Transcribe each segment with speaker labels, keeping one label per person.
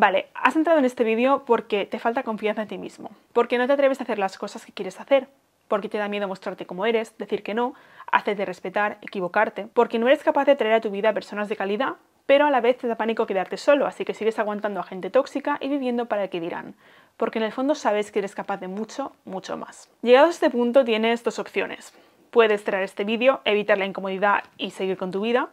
Speaker 1: Vale, has entrado en este vídeo porque te falta confianza en ti mismo, porque no te atreves a hacer las cosas que quieres hacer, porque te da miedo mostrarte como eres, decir que no, hacerte respetar, equivocarte, porque no eres capaz de traer a tu vida personas de calidad, pero a la vez te da pánico quedarte solo, así que sigues aguantando a gente tóxica y viviendo para el que dirán, porque en el fondo sabes que eres capaz de mucho, mucho más. Llegado a este punto tienes dos opciones. Puedes traer este vídeo, evitar la incomodidad y seguir con tu vida,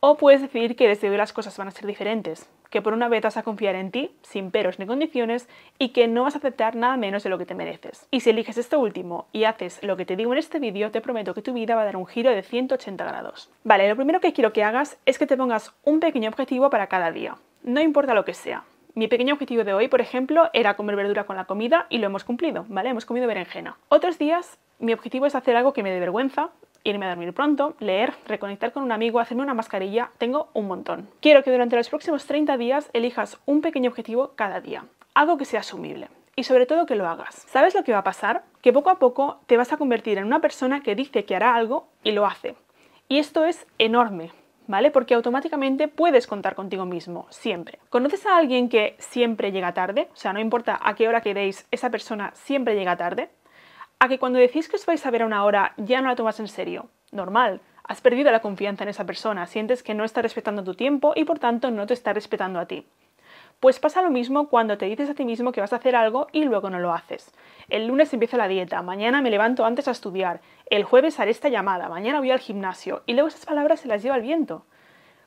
Speaker 1: o puedes decidir que desde hoy las cosas van a ser diferentes, que por una vez vas a confiar en ti, sin peros ni condiciones, y que no vas a aceptar nada menos de lo que te mereces. Y si eliges esto último y haces lo que te digo en este vídeo, te prometo que tu vida va a dar un giro de 180 grados. Vale, lo primero que quiero que hagas es que te pongas un pequeño objetivo para cada día, no importa lo que sea. Mi pequeño objetivo de hoy, por ejemplo, era comer verdura con la comida y lo hemos cumplido, ¿vale? Hemos comido berenjena. Otros días mi objetivo es hacer algo que me dé vergüenza irme a dormir pronto, leer, reconectar con un amigo, hacerme una mascarilla, tengo un montón. Quiero que durante los próximos 30 días elijas un pequeño objetivo cada día, algo que sea asumible y sobre todo que lo hagas. ¿Sabes lo que va a pasar? Que poco a poco te vas a convertir en una persona que dice que hará algo y lo hace. Y esto es enorme. ¿Vale? Porque automáticamente puedes contar contigo mismo, siempre. ¿Conoces a alguien que siempre llega tarde? O sea, no importa a qué hora quedéis, esa persona siempre llega tarde a que cuando decís que os vais a ver a una hora ya no la tomas en serio. Normal, has perdido la confianza en esa persona, sientes que no está respetando tu tiempo y por tanto no te está respetando a ti. Pues pasa lo mismo cuando te dices a ti mismo que vas a hacer algo y luego no lo haces. El lunes empieza la dieta, mañana me levanto antes a estudiar, el jueves haré esta llamada, mañana voy al gimnasio y luego esas palabras se las lleva el viento.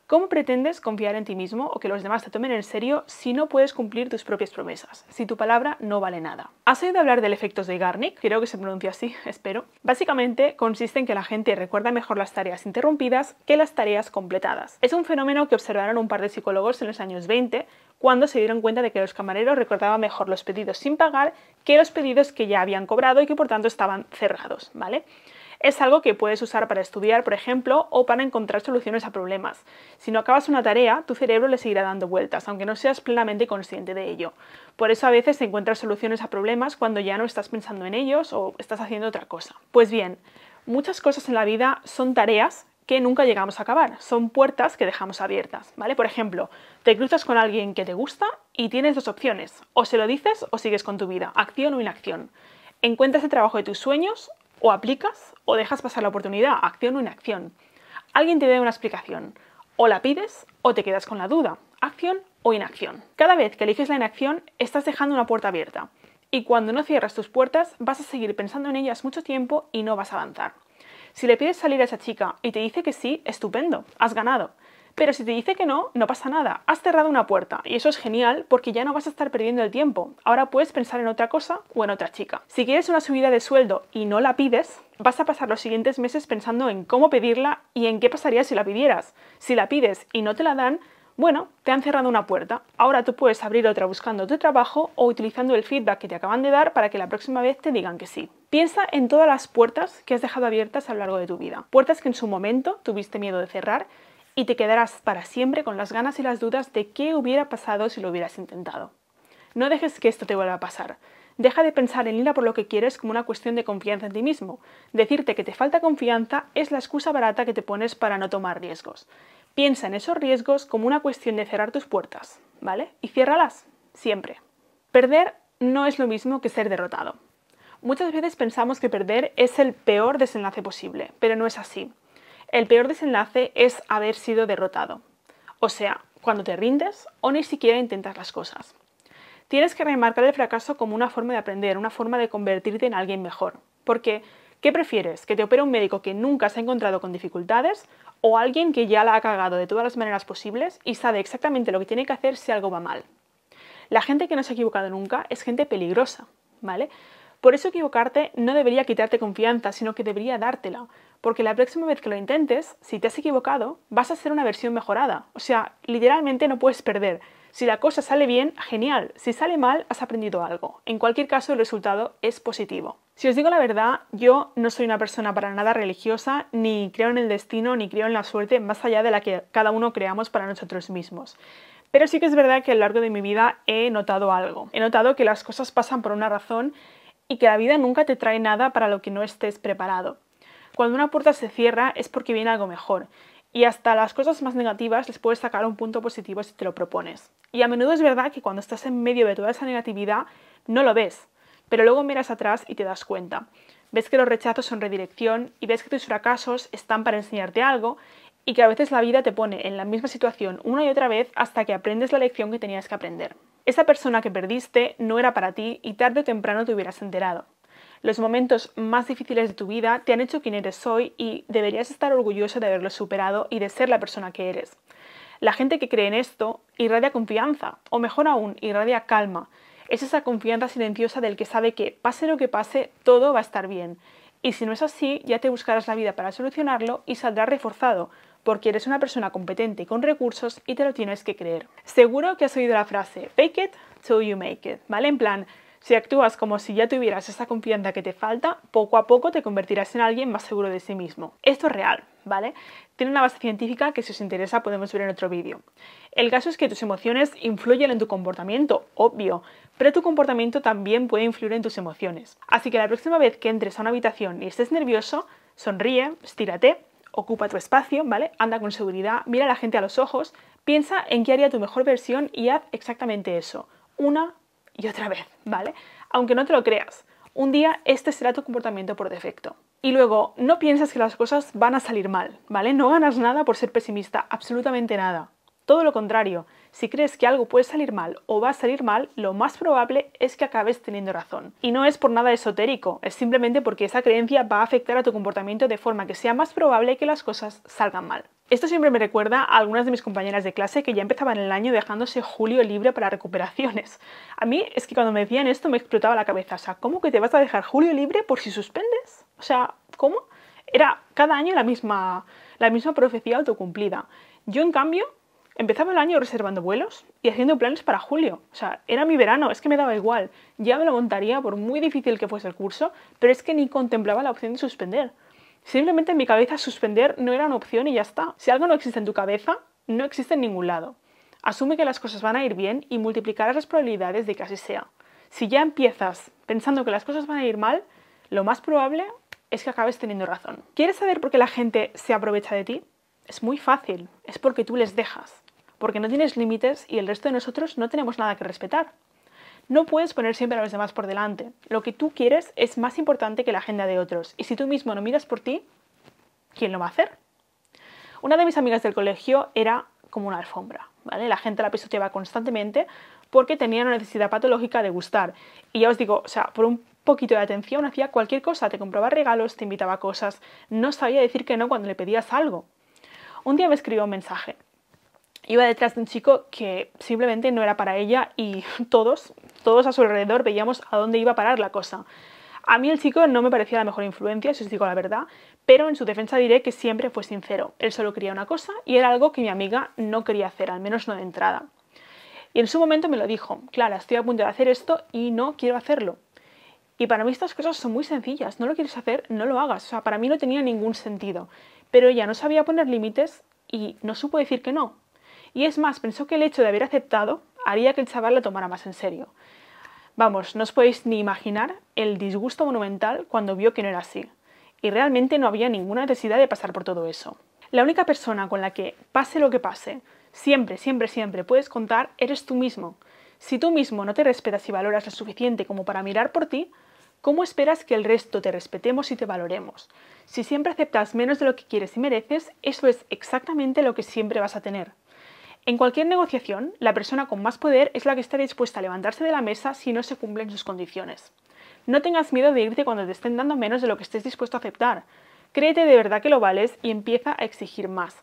Speaker 1: ¿Cómo pretendes confiar en ti mismo o que los demás te tomen en serio si no puedes cumplir tus propias promesas, si tu palabra no vale nada? ¿Has oído hablar del efecto de Garnick? Creo que se pronuncia así, espero. Básicamente consiste en que la gente recuerda mejor las tareas interrumpidas que las tareas completadas. Es un fenómeno que observaron un par de psicólogos en los años 20 cuando se dieron cuenta de que los camareros recordaban mejor los pedidos sin pagar que los pedidos que ya habían cobrado y que por tanto estaban cerrados, ¿vale? es algo que puedes usar para estudiar, por ejemplo, o para encontrar soluciones a problemas. Si no acabas una tarea, tu cerebro le seguirá dando vueltas, aunque no seas plenamente consciente de ello. Por eso a veces encuentras soluciones a problemas cuando ya no estás pensando en ellos o estás haciendo otra cosa. Pues bien, muchas cosas en la vida son tareas que nunca llegamos a acabar, son puertas que dejamos abiertas, ¿vale? Por ejemplo, te cruzas con alguien que te gusta y tienes dos opciones, o se lo dices o sigues con tu vida, acción o inacción. Encuentras el trabajo de tus sueños o aplicas o dejas pasar la oportunidad, acción o inacción. Alguien te dé una explicación. O la pides o te quedas con la duda, acción o inacción. Cada vez que eliges la inacción, estás dejando una puerta abierta. Y cuando no cierras tus puertas, vas a seguir pensando en ellas mucho tiempo y no vas a avanzar. Si le pides salir a esa chica y te dice que sí, estupendo, has ganado. Pero si te dice que no, no pasa nada, has cerrado una puerta y eso es genial porque ya no vas a estar perdiendo el tiempo, ahora puedes pensar en otra cosa o en otra chica. Si quieres una subida de sueldo y no la pides, vas a pasar los siguientes meses pensando en cómo pedirla y en qué pasaría si la pidieras. Si la pides y no te la dan, bueno, te han cerrado una puerta. Ahora tú puedes abrir otra buscando tu trabajo o utilizando el feedback que te acaban de dar para que la próxima vez te digan que sí. Piensa en todas las puertas que has dejado abiertas a lo largo de tu vida. Puertas que en su momento tuviste miedo de cerrar, y te quedarás para siempre con las ganas y las dudas de qué hubiera pasado si lo hubieras intentado. No dejes que esto te vuelva a pasar. Deja de pensar en ir a por lo que quieres como una cuestión de confianza en ti mismo. Decirte que te falta confianza es la excusa barata que te pones para no tomar riesgos. Piensa en esos riesgos como una cuestión de cerrar tus puertas, ¿vale? Y ciérralas, siempre. Perder no es lo mismo que ser derrotado. Muchas veces pensamos que perder es el peor desenlace posible, pero no es así. El peor desenlace es haber sido derrotado. O sea, cuando te rindes o ni siquiera intentas las cosas. Tienes que remarcar el fracaso como una forma de aprender, una forma de convertirte en alguien mejor. Porque, ¿qué prefieres? ¿Que te opere un médico que nunca se ha encontrado con dificultades o alguien que ya la ha cagado de todas las maneras posibles y sabe exactamente lo que tiene que hacer si algo va mal? La gente que no se ha equivocado nunca es gente peligrosa, ¿vale? Por eso equivocarte no debería quitarte confianza, sino que debería dártela, porque la próxima vez que lo intentes, si te has equivocado, vas a hacer una versión mejorada. O sea, literalmente no puedes perder. Si la cosa sale bien, genial. Si sale mal, has aprendido algo. En cualquier caso, el resultado es positivo. Si os digo la verdad, yo no soy una persona para nada religiosa, ni creo en el destino, ni creo en la suerte, más allá de la que cada uno creamos para nosotros mismos. Pero sí que es verdad que a lo largo de mi vida he notado algo. He notado que las cosas pasan por una razón y que la vida nunca te trae nada para lo que no estés preparado. Cuando una puerta se cierra es porque viene algo mejor. Y hasta las cosas más negativas les puedes sacar un punto positivo si te lo propones. Y a menudo es verdad que cuando estás en medio de toda esa negatividad no lo ves, pero luego miras atrás y te das cuenta. Ves que los rechazos son redirección y ves que tus fracasos están para enseñarte algo y que a veces la vida te pone en la misma situación una y otra vez hasta que aprendes la lección que tenías que aprender. Esa persona que perdiste no era para ti y tarde o temprano te hubieras enterado. Los momentos más difíciles de tu vida te han hecho quien eres hoy y deberías estar orgulloso de haberlo superado y de ser la persona que eres. La gente que cree en esto irradia confianza, o mejor aún, irradia calma. Es esa confianza silenciosa del que sabe que, pase lo que pase, todo va a estar bien. Y si no es así, ya te buscarás la vida para solucionarlo y saldrás reforzado, porque eres una persona competente y con recursos y te lo tienes que creer. Seguro que has oído la frase, fake it till you make it, ¿vale? En plan, si actúas como si ya tuvieras esa confianza que te falta, poco a poco te convertirás en alguien más seguro de sí mismo. Esto es real, ¿vale? Tiene una base científica que si os interesa podemos ver en otro vídeo. El caso es que tus emociones influyen en tu comportamiento, obvio, pero tu comportamiento también puede influir en tus emociones. Así que la próxima vez que entres a una habitación y estés nervioso, sonríe, estírate, ocupa tu espacio, ¿vale? Anda con seguridad, mira a la gente a los ojos, piensa en qué haría tu mejor versión y haz exactamente eso, una y otra vez, ¿vale? Aunque no te lo creas, un día este será tu comportamiento por defecto. Y luego, no pienses que las cosas van a salir mal, ¿vale? No ganas nada por ser pesimista, absolutamente nada. Todo lo contrario, si crees que algo puede salir mal o va a salir mal, lo más probable es que acabes teniendo razón. Y no es por nada esotérico, es simplemente porque esa creencia va a afectar a tu comportamiento de forma que sea más probable que las cosas salgan mal. Esto siempre me recuerda a algunas de mis compañeras de clase que ya empezaban el año dejándose julio libre para recuperaciones. A mí es que cuando me decían esto me explotaba la cabeza. O sea, ¿cómo que te vas a dejar julio libre por si suspendes? O sea, ¿cómo? Era cada año la misma, la misma profecía autocumplida. Yo, en cambio, empezaba el año reservando vuelos y haciendo planes para julio. O sea, era mi verano, es que me daba igual. Ya me lo montaría por muy difícil que fuese el curso, pero es que ni contemplaba la opción de suspender. Simplemente en mi cabeza suspender no era una opción y ya está. Si algo no existe en tu cabeza, no existe en ningún lado. Asume que las cosas van a ir bien y multiplicarás las probabilidades de que así sea. Si ya empiezas pensando que las cosas van a ir mal, lo más probable es que acabes teniendo razón. ¿Quieres saber por qué la gente se aprovecha de ti? Es muy fácil, es porque tú les dejas, porque no tienes límites y el resto de nosotros no tenemos nada que respetar. No puedes poner siempre a los demás por delante. Lo que tú quieres es más importante que la agenda de otros. Y si tú mismo no miras por ti, ¿quién lo va a hacer? Una de mis amigas del colegio era como una alfombra, ¿vale? La gente la pisoteaba constantemente porque tenía una necesidad patológica de gustar. Y ya os digo, o sea, por un poquito de atención hacía cualquier cosa, te compraba regalos, te invitaba cosas, no sabía decir que no cuando le pedías algo. Un día me escribió un mensaje. Iba detrás de un chico que simplemente no era para ella y todos, todos a su alrededor veíamos a dónde iba a parar la cosa. A mí el chico no me parecía la mejor influencia, si os digo la verdad, pero en su defensa diré que siempre fue sincero. Él solo quería una cosa y era algo que mi amiga no quería hacer, al menos no de entrada. Y en su momento me lo dijo, Clara, estoy a punto de hacer esto y no quiero hacerlo. Y para mí estas cosas son muy sencillas, no lo quieres hacer, no lo hagas. O sea, para mí no tenía ningún sentido. Pero ella no sabía poner límites y no supo decir que no. Y es más, pensó que el hecho de haber aceptado haría que el chaval la tomara más en serio. Vamos, no os podéis ni imaginar el disgusto monumental cuando vio que no era así. Y realmente no había ninguna necesidad de pasar por todo eso. La única persona con la que, pase lo que pase, siempre, siempre, siempre puedes contar eres tú mismo. Si tú mismo no te respetas y valoras lo suficiente como para mirar por ti, ¿cómo esperas que el resto te respetemos y te valoremos? Si siempre aceptas menos de lo que quieres y mereces, eso es exactamente lo que siempre vas a tener. En cualquier negociación, la persona con más poder es la que está dispuesta a levantarse de la mesa si no se cumplen sus condiciones. No tengas miedo de irte cuando te estén dando menos de lo que estés dispuesto a aceptar. Créete de verdad que lo vales y empieza a exigir más.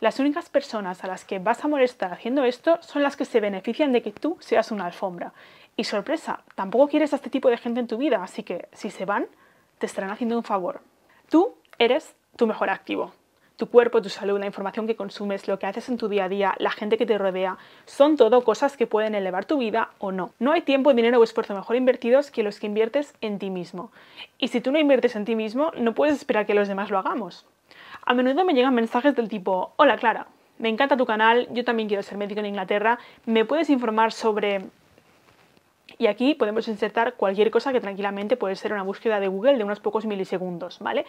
Speaker 1: Las únicas personas a las que vas a molestar haciendo esto son las que se benefician de que tú seas una alfombra. Y sorpresa, tampoco quieres a este tipo de gente en tu vida, así que si se van, te estarán haciendo un favor. Tú eres tu mejor activo tu cuerpo, tu salud, la información que consumes, lo que haces en tu día a día, la gente que te rodea, son todo cosas que pueden elevar tu vida o no. No hay tiempo, dinero o esfuerzo mejor invertidos que los que inviertes en ti mismo. Y si tú no inviertes en ti mismo, no puedes esperar que los demás lo hagamos. A menudo me llegan mensajes del tipo, hola Clara, me encanta tu canal, yo también quiero ser médico en Inglaterra, ¿me puedes informar sobre y aquí podemos insertar cualquier cosa que tranquilamente puede ser una búsqueda de Google de unos pocos milisegundos, ¿vale?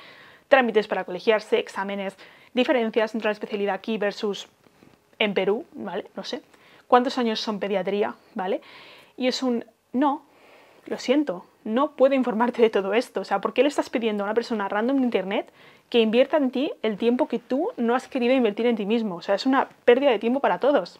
Speaker 1: Trámites para colegiarse, exámenes, diferencias entre la especialidad aquí versus en Perú, ¿vale? No sé. ¿Cuántos años son pediatría, ¿vale? Y es un no, lo siento, no puedo informarte de todo esto. O sea, ¿por qué le estás pidiendo a una persona random de internet que invierta en ti el tiempo que tú no has querido invertir en ti mismo? O sea, es una pérdida de tiempo para todos.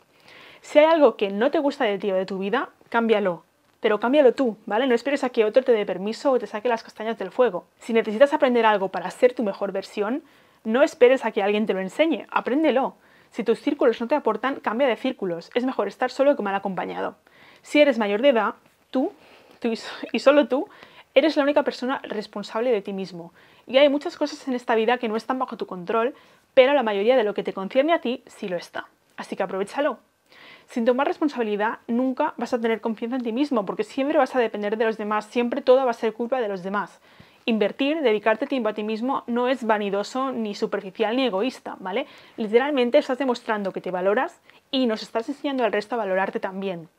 Speaker 1: Si hay algo que no te gusta de ti o de tu vida, cámbialo pero cámbialo tú, ¿vale? No esperes a que otro te dé permiso o te saque las castañas del fuego. Si necesitas aprender algo para ser tu mejor versión, no esperes a que alguien te lo enseñe, apréndelo. Si tus círculos no te aportan, cambia de círculos. Es mejor estar solo que mal acompañado. Si eres mayor de edad, tú, tú y solo tú, eres la única persona responsable de ti mismo. Y hay muchas cosas en esta vida que no están bajo tu control, pero la mayoría de lo que te concierne a ti sí lo está. Así que aprovechalo. Sin tomar responsabilidad nunca vas a tener confianza en ti mismo porque siempre vas a depender de los demás, siempre todo va a ser culpa de los demás. Invertir, dedicarte tiempo a ti mismo no es vanidoso, ni superficial, ni egoísta, ¿vale? Literalmente estás demostrando que te valoras y nos estás enseñando al resto a valorarte también.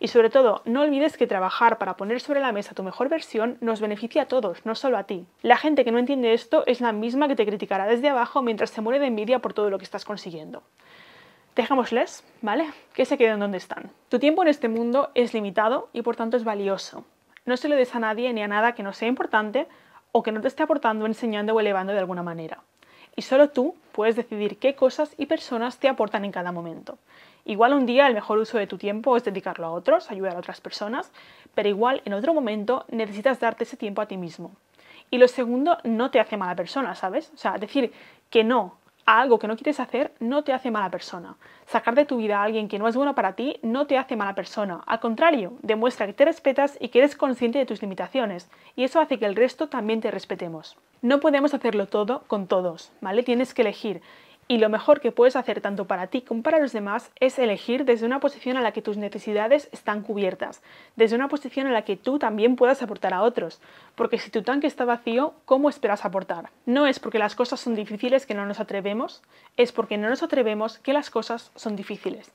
Speaker 1: Y sobre todo, no olvides que trabajar para poner sobre la mesa tu mejor versión nos beneficia a todos, no solo a ti. La gente que no entiende esto es la misma que te criticará desde abajo mientras se muere de envidia por todo lo que estás consiguiendo dejémosles, ¿vale? Que se queden donde están. Tu tiempo en este mundo es limitado y por tanto es valioso. No se lo des a nadie ni a nada que no sea importante o que no te esté aportando, enseñando o elevando de alguna manera. Y solo tú puedes decidir qué cosas y personas te aportan en cada momento. Igual un día el mejor uso de tu tiempo es dedicarlo a otros, ayudar a otras personas, pero igual en otro momento necesitas darte ese tiempo a ti mismo. Y lo segundo no te hace mala persona, ¿sabes? O sea, decir que no algo que no quieres hacer no te hace mala persona. Sacar de tu vida a alguien que no es bueno para ti no te hace mala persona. Al contrario, demuestra que te respetas y que eres consciente de tus limitaciones, y eso hace que el resto también te respetemos. No podemos hacerlo todo con todos, ¿vale? Tienes que elegir. Y lo mejor que puedes hacer tanto para ti como para los demás es elegir desde una posición a la que tus necesidades están cubiertas, desde una posición a la que tú también puedas aportar a otros, porque si tu tanque está vacío, ¿cómo esperas aportar? No es porque las cosas son difíciles que no nos atrevemos, es porque no nos atrevemos que las cosas son difíciles.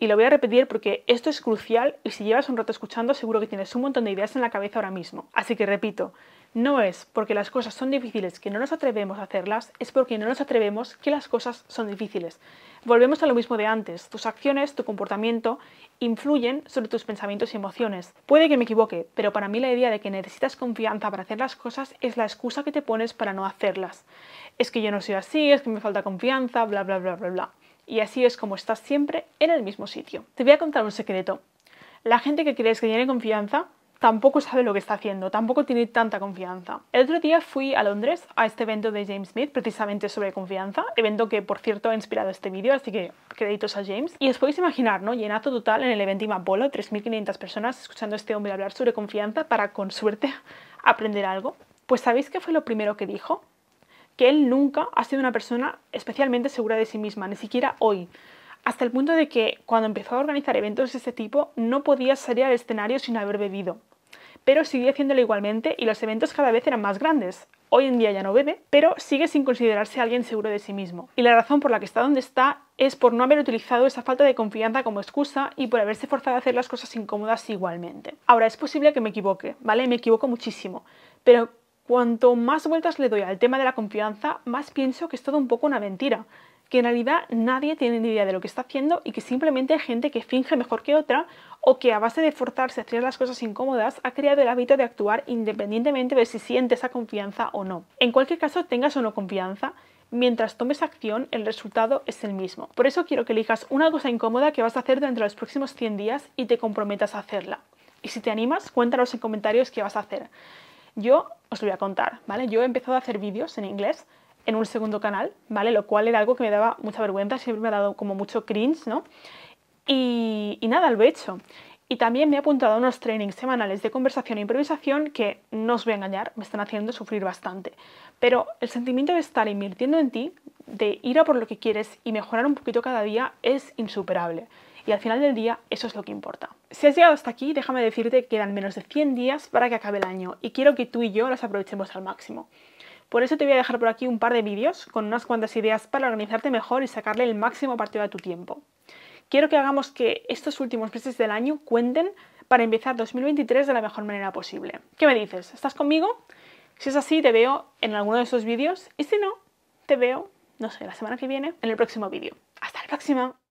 Speaker 1: Y lo voy a repetir porque esto es crucial y si llevas un rato escuchando seguro que tienes un montón de ideas en la cabeza ahora mismo. Así que repito, no es porque las cosas son difíciles que no nos atrevemos a hacerlas, es porque no nos atrevemos que las cosas son difíciles. Volvemos a lo mismo de antes, tus acciones, tu comportamiento influyen sobre tus pensamientos y emociones. Puede que me equivoque, pero para mí la idea de que necesitas confianza para hacer las cosas es la excusa que te pones para no hacerlas. Es que yo no soy así, es que me falta confianza, bla, bla, bla, bla, bla. Y así es como estás siempre en el mismo sitio. Te voy a contar un secreto. La gente que crees que tiene confianza tampoco sabe lo que está haciendo, tampoco tiene tanta confianza. El otro día fui a Londres a este evento de James Smith, precisamente sobre confianza, evento que por cierto ha inspirado este vídeo, así que créditos a James. Y os podéis imaginar, ¿no? Llenazo total en el evento Imapolo, 3.500 personas escuchando a este hombre hablar sobre confianza para con suerte aprender algo. Pues ¿sabéis qué fue lo primero que dijo? Que él nunca ha sido una persona especialmente segura de sí misma, ni siquiera hoy hasta el punto de que cuando empezó a organizar eventos de este tipo no podía salir al escenario sin haber bebido pero siguió haciéndolo igualmente y los eventos cada vez eran más grandes. Hoy en día ya no bebe, pero sigue sin considerarse alguien seguro de sí mismo. Y la razón por la que está donde está es por no haber utilizado esa falta de confianza como excusa y por haberse forzado a hacer las cosas incómodas igualmente. Ahora, es posible que me equivoque, ¿vale? Me equivoco muchísimo, pero cuanto más vueltas le doy al tema de la confianza, más pienso que es todo un poco una mentira que en realidad nadie tiene ni idea de lo que está haciendo y que simplemente hay gente que finge mejor que otra o que a base de forzarse a hacer las cosas incómodas ha creado el hábito de actuar independientemente de si siente esa confianza o no. En cualquier caso, tengas o no confianza, mientras tomes acción, el resultado es el mismo. Por eso quiero que elijas una cosa incómoda que vas a hacer durante los próximos 100 días y te comprometas a hacerla. Y si te animas, cuéntanos en comentarios qué vas a hacer. Yo os lo voy a contar, ¿vale? Yo he empezado a hacer vídeos en inglés en un segundo canal, ¿vale? Lo cual era algo que me daba mucha vergüenza, siempre me ha dado como mucho cringe, ¿no? Y, nada, lo he hecho. Y también me he apuntado a unos trainings semanales de conversación e improvisación que, no os voy a engañar, me están haciendo sufrir bastante. Pero el sentimiento de estar invirtiendo en ti, de ir a por lo que quieres y mejorar un poquito cada día es insuperable. Y al final del día eso es lo que importa. Si has llegado hasta aquí, déjame decirte que quedan menos de 100 días para que acabe el año y quiero que tú y yo los aprovechemos al máximo. Por eso te voy a dejar por aquí un par de vídeos con unas cuantas ideas para organizarte mejor y sacarle el máximo partido a tu tiempo. Quiero que hagamos que estos últimos meses del año cuenten para empezar 2023 de la mejor manera posible. ¿Qué me dices? ¿Estás conmigo? Si es así, te veo en alguno de esos vídeos y si no, te veo, no sé, la semana que viene en el próximo vídeo. Hasta la próxima.